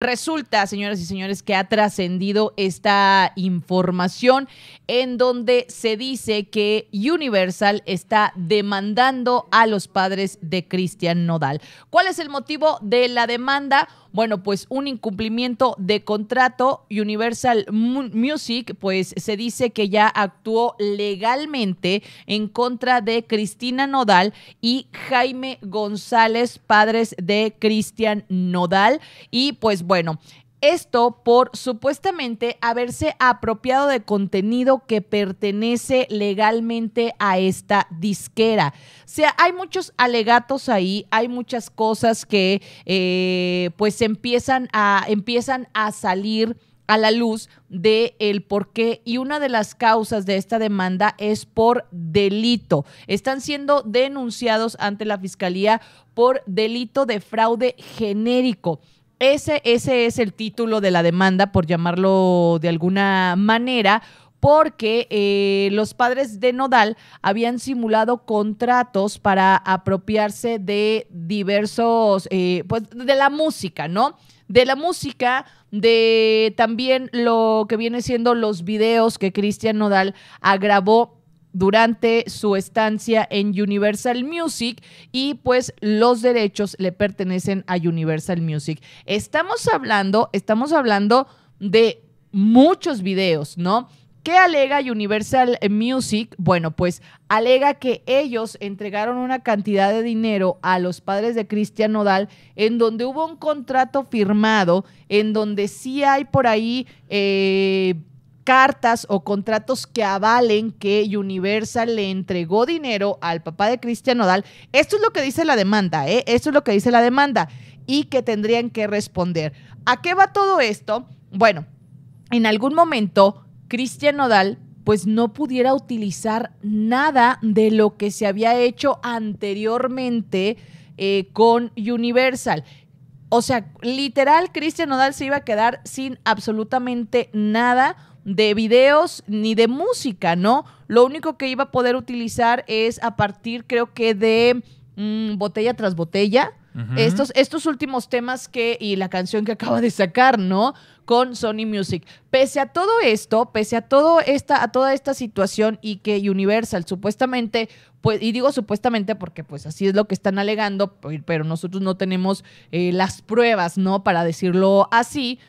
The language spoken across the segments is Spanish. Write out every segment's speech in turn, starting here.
Resulta, señoras y señores, que ha trascendido esta información en donde se dice que Universal está demandando a los padres de Cristian Nodal. ¿Cuál es el motivo de la demanda? Bueno, pues un incumplimiento de contrato. Universal Music, pues se dice que ya actuó legalmente en contra de Cristina Nodal y Jaime González, padres de Cristian Nodal. Y pues bueno, esto por supuestamente haberse apropiado de contenido que pertenece legalmente a esta disquera. O sea, hay muchos alegatos ahí, hay muchas cosas que eh, pues empiezan a, empiezan a salir a la luz de el por qué y una de las causas de esta demanda es por delito. Están siendo denunciados ante la Fiscalía por delito de fraude genérico. Ese, es el título de la demanda, por llamarlo de alguna manera, porque eh, los padres de Nodal habían simulado contratos para apropiarse de diversos, eh, pues de la música, ¿no? De la música, de también lo que viene siendo los videos que Cristian Nodal agravó durante su estancia en Universal Music y pues los derechos le pertenecen a Universal Music. Estamos hablando, estamos hablando de muchos videos, ¿no? ¿Qué alega Universal Music? Bueno, pues alega que ellos entregaron una cantidad de dinero a los padres de Cristian Nodal en donde hubo un contrato firmado, en donde sí hay por ahí... Eh, cartas o contratos que avalen que Universal le entregó dinero al papá de Cristian Nodal. Esto es lo que dice la demanda, ¿eh? Esto es lo que dice la demanda y que tendrían que responder. ¿A qué va todo esto? Bueno, en algún momento Cristian Nodal pues no pudiera utilizar nada de lo que se había hecho anteriormente eh, con Universal. O sea, literal, Cristian Nodal se iba a quedar sin absolutamente nada de videos ni de música, ¿no? Lo único que iba a poder utilizar es a partir, creo que, de mm, botella tras botella. estos, estos últimos temas que, y la canción que acaba de sacar, ¿no? Con Sony Music. Pese a todo esto, pese a, todo esta, a toda esta situación y que Universal supuestamente, pues, y digo supuestamente porque pues así es lo que están alegando, pero nosotros no tenemos eh, las pruebas, ¿no? Para decirlo así,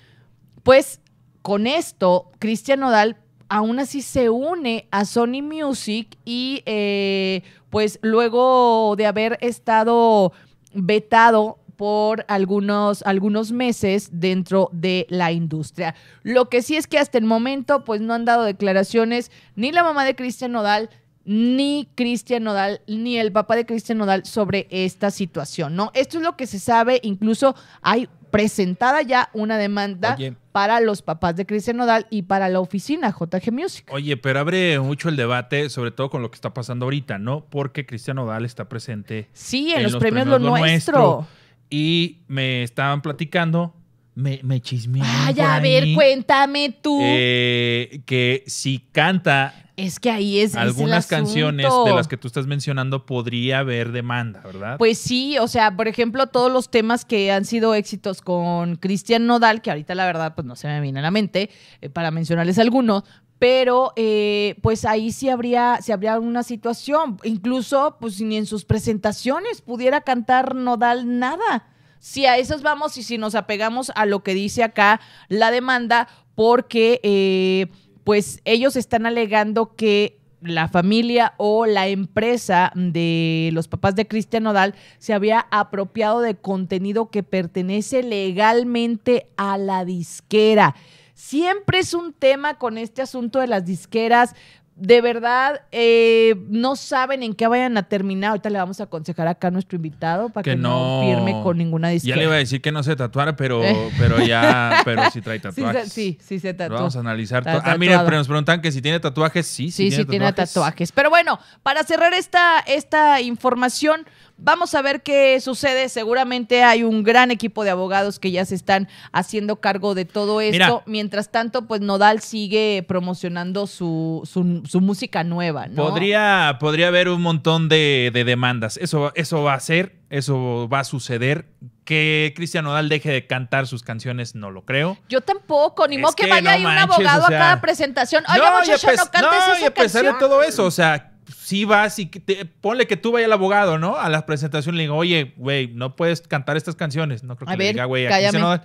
pues con esto, Cristian Nodal aún así se une a Sony Music y eh, pues luego de haber estado vetado por algunos, algunos meses dentro de la industria. Lo que sí es que hasta el momento pues no han dado declaraciones ni la mamá de Cristian Nodal ni Cristian Nodal ni el papá de Cristian Nodal sobre esta situación, ¿no? Esto es lo que se sabe, incluso hay presentada ya una demanda para los papás de Cristian Nodal y para la oficina JG Music. Oye, pero abre mucho el debate, sobre todo con lo que está pasando ahorita, ¿no? Porque Cristian Nodal está presente. Sí, en, los, premios, Lo, nuestro. Y me estaban platicando, me, me Ay, a ver, cuéntame tú. Eh, que si canta es que ahí es. Algunas canciones de las que tú estás mencionando podría haber demanda, ¿verdad? Pues sí, o sea, por ejemplo, todos los temas que han sido éxitos con Cristian Nodal, que ahorita la verdad, pues no se me viene a la mente, eh, para mencionarles algunos, pero eh, pues ahí sí habría, sí habría una situación. Incluso, pues ni en sus presentaciones pudiera cantar Nodal nada. Si a esas vamos y si nos apegamos a lo que dice acá la demanda, porque. Eh, pues ellos están alegando que la familia o la empresa de los papás de Cristian Nodal se había apropiado de contenido que pertenece legalmente a la disquera. Siempre es un tema con este asunto de las disqueras, de verdad eh, no saben en qué vayan a terminar. Ahorita le vamos a aconsejar acá a nuestro invitado para que, no, firme con ninguna disquera. Ya le iba a decir que no se tatuara, pero, pero ya, pero sí trae tatuajes. Sí, sí, se tatuó. vamos a analizar. todo. ah, mira, pero nos preguntan que si tiene tatuajes. Sí, sí, sí, sí tiene, tatuajes. tiene tatuajes. Pero bueno, para cerrar esta, esta información, Vamos a ver qué sucede. Seguramente hay un gran equipo de abogados que ya se están haciendo cargo de todo esto. Mientras tanto, pues Nodal sigue promocionando su, su, música nueva. ¿no? Podría, podría haber un montón de, demandas. Eso, eso va a ser, eso va a suceder que Cristian Nodal deje de cantar sus canciones, no lo creo. Yo tampoco, ni modo que, vaya un abogado a cada presentación. Oye, no, muchacho, no cantes no, y a pesar de todo eso, o sea, si vas y te, ponle que tú vaya al abogado, ¿no? A la presentación le digo, oye, güey, no puedes cantar estas canciones. No creo que le diga, güey, aquí se no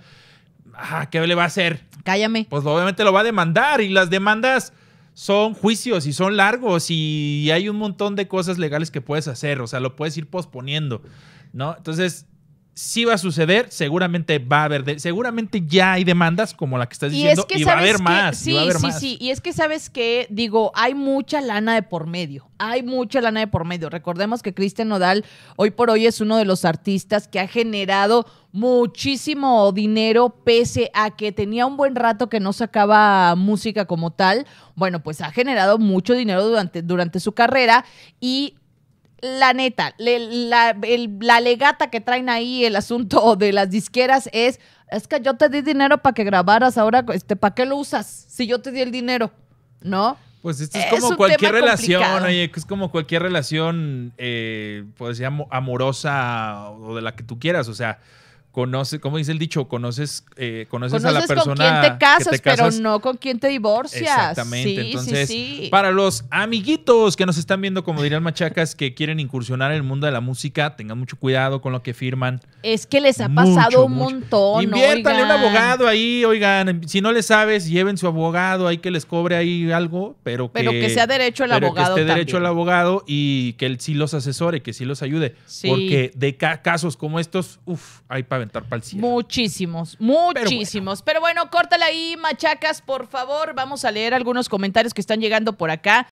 ah, ¿qué le va a hacer? Cállame. Pues obviamente lo va a demandar y las demandas son juicios y son largos y hay un montón de cosas legales que puedes hacer, o sea, lo puedes ir posponiendo, ¿no? Entonces, si va a suceder, seguramente va a haber, seguramente ya hay demandas como la que estás diciendo y, que va a haber más. Sí, sí, sí, y es que sabes que, digo, hay mucha lana de por medio, hay mucha lana de por medio. Recordemos que Cristian Nodal hoy por hoy es uno de los artistas que ha generado muchísimo dinero pese a que tenía un buen rato que no sacaba música como tal. Bueno, pues ha generado mucho dinero durante su carrera y la neta, la, legata que traen ahí el asunto de las disqueras es, es que yo te di dinero para que grabaras ahora, este, ¿para qué lo usas si yo te di el dinero? ¿No? Pues esto es como cualquier relación, oye, es como cualquier relación, eh, pues amorosa o de la que tú quieras, o sea, conoces, ¿cómo dice el dicho? Conoces, eh, conoces, a la persona. Con quién te casas, que te casas, pero no con quién te divorcias. Exactamente. Entonces, para los amiguitos que nos están viendo, como dirían machacas, que quieren incursionar en el mundo de la música, tengan mucho cuidado con lo que firman. Es que les ha pasado un montón. Inviértanle un abogado ahí, oigan. Si no le sabes, lleven su abogado ahí que les cobre ahí algo, pero que. Pero que sea derecho el abogado. Que esté derecho al abogado y que él sí los asesore, que sí los ayude. Porque de casos como estos, uff, hay para Muchísimos, muchísimos. Pero bueno. Pero bueno, córtala ahí, machacas, por favor. Vamos a leer algunos comentarios que están llegando por acá.